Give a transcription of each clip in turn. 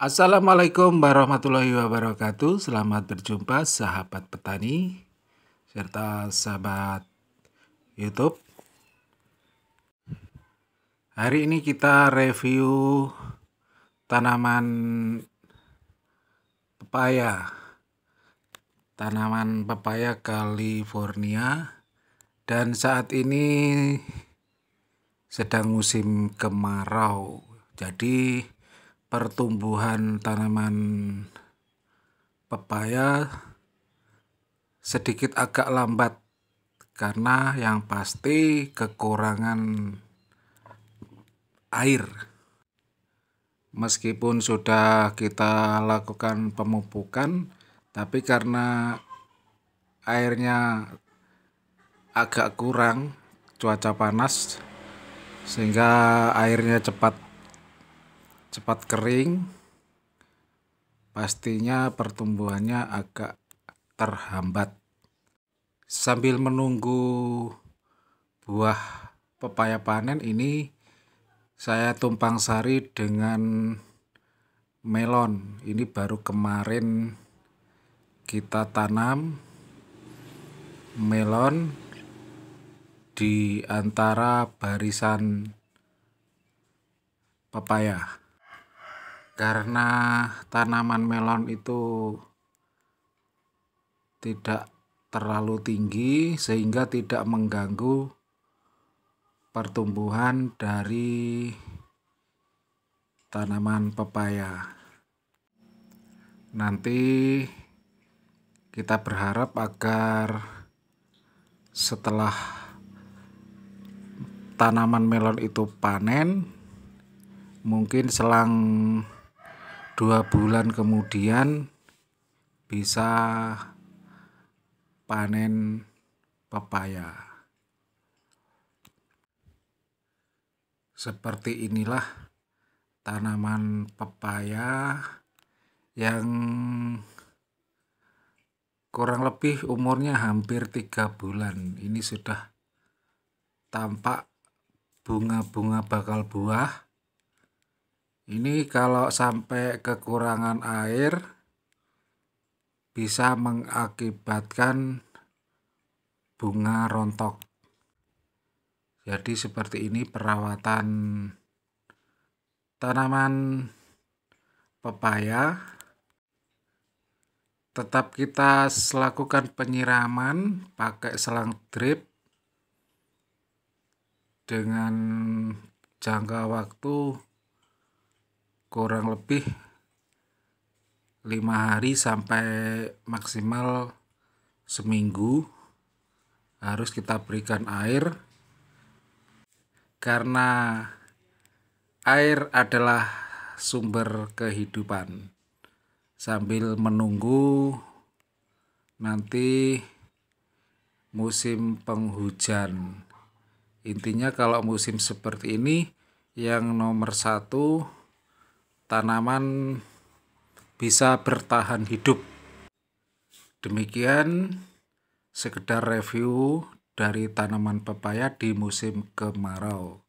Assalamualaikum warahmatullahi wabarakatuh. Selamat berjumpa sahabat petani serta sahabat YouTube. Hari ini kita review tanaman pepaya. Tanaman pepaya California dan saat ini sedang musim kemarau. Jadi pertumbuhan tanaman pepaya sedikit agak lambat karena yang pasti kekurangan air. Meskipun sudah kita lakukan pemupukan, tapi karena airnya agak kurang, cuaca panas, sehingga airnya cepat cepat kering pastinya pertumbuhannya agak terhambat sambil menunggu buah pepaya panen ini saya tumpang sari dengan melon ini baru kemarin kita tanam melon di antara barisan pepaya karena tanaman melon itu tidak terlalu tinggi sehingga tidak mengganggu pertumbuhan dari tanaman pepaya. Nanti kita berharap agar setelah tanaman melon itu panen mungkin selang dua bulan kemudian bisa panen pepaya. Seperti inilah tanaman pepaya yang kurang lebih umurnya hampir tiga bulan. Ini sudah tampak bunga-bunga bakal buah ini kalau sampai kekurangan air bisa mengakibatkan bunga rontok. Jadi seperti ini perawatan tanaman pepaya. Tetap kita lakukan penyiraman pakai selang drip dengan jangka waktu kurang lebih lima hari sampai maksimal seminggu harus kita berikan air karena air adalah sumber kehidupan sambil menunggu nanti musim penghujan intinya kalau musim seperti ini yang nomor satu tanaman bisa bertahan hidup. Demikian sekedar review dari tanaman pepaya di musim kemarau.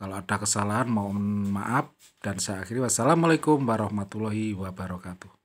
Kalau ada kesalahan mohon maaf dan saya akhiri wassalamualaikum warahmatullahi wabarakatuh.